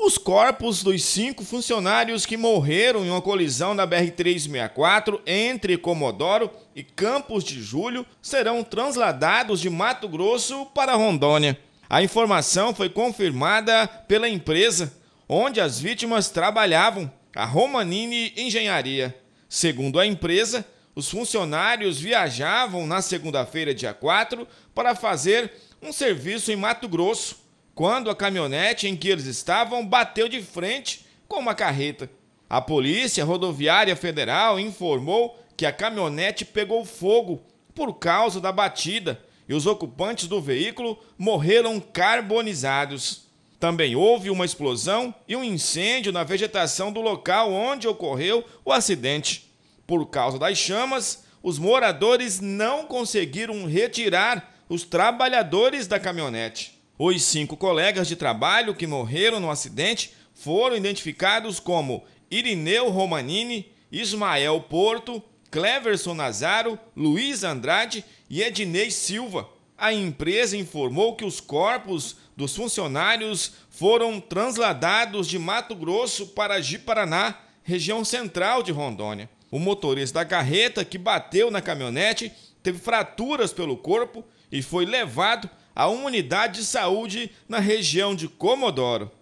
Os corpos dos cinco funcionários que morreram em uma colisão na BR-364 entre Comodoro e Campos de Julho serão transladados de Mato Grosso para Rondônia. A informação foi confirmada pela empresa onde as vítimas trabalhavam, a Romanini Engenharia. Segundo a empresa, os funcionários viajavam na segunda-feira, dia 4, para fazer um serviço em Mato Grosso quando a caminhonete em que eles estavam bateu de frente com uma carreta. A Polícia Rodoviária Federal informou que a caminhonete pegou fogo por causa da batida e os ocupantes do veículo morreram carbonizados. Também houve uma explosão e um incêndio na vegetação do local onde ocorreu o acidente. Por causa das chamas, os moradores não conseguiram retirar os trabalhadores da caminhonete. Os cinco colegas de trabalho que morreram no acidente foram identificados como Irineu Romanini, Ismael Porto, Cleverson Nazaro, Luiz Andrade e Ednei Silva. A empresa informou que os corpos dos funcionários foram transladados de Mato Grosso para Jiparaná, região central de Rondônia. O motorista da carreta que bateu na caminhonete teve fraturas pelo corpo e foi levado a uma unidade de saúde na região de Comodoro.